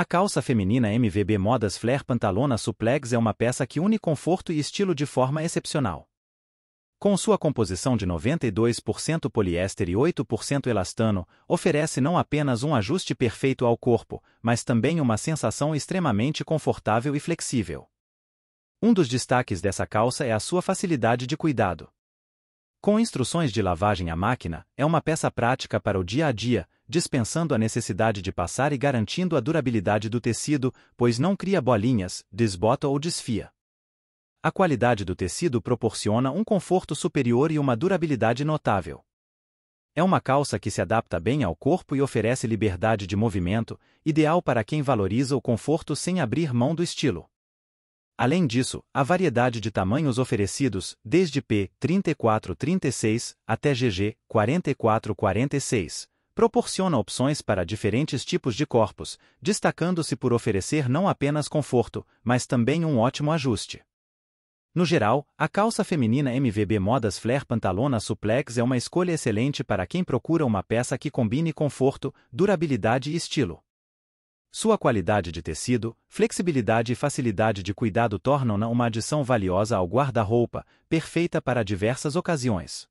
A calça feminina MVB Modas Flare Pantalona Suplex é uma peça que une conforto e estilo de forma excepcional. Com sua composição de 92% poliéster e 8% elastano, oferece não apenas um ajuste perfeito ao corpo, mas também uma sensação extremamente confortável e flexível. Um dos destaques dessa calça é a sua facilidade de cuidado. Com instruções de lavagem à máquina, é uma peça prática para o dia a dia, dispensando a necessidade de passar e garantindo a durabilidade do tecido, pois não cria bolinhas, desbota ou desfia. A qualidade do tecido proporciona um conforto superior e uma durabilidade notável. É uma calça que se adapta bem ao corpo e oferece liberdade de movimento, ideal para quem valoriza o conforto sem abrir mão do estilo. Além disso, a variedade de tamanhos oferecidos, desde P34-36 até GG4446, proporciona opções para diferentes tipos de corpos, destacando-se por oferecer não apenas conforto, mas também um ótimo ajuste. No geral, a calça feminina MVB Modas Flare Pantalona Suplex é uma escolha excelente para quem procura uma peça que combine conforto, durabilidade e estilo. Sua qualidade de tecido, flexibilidade e facilidade de cuidado tornam-na uma adição valiosa ao guarda-roupa, perfeita para diversas ocasiões.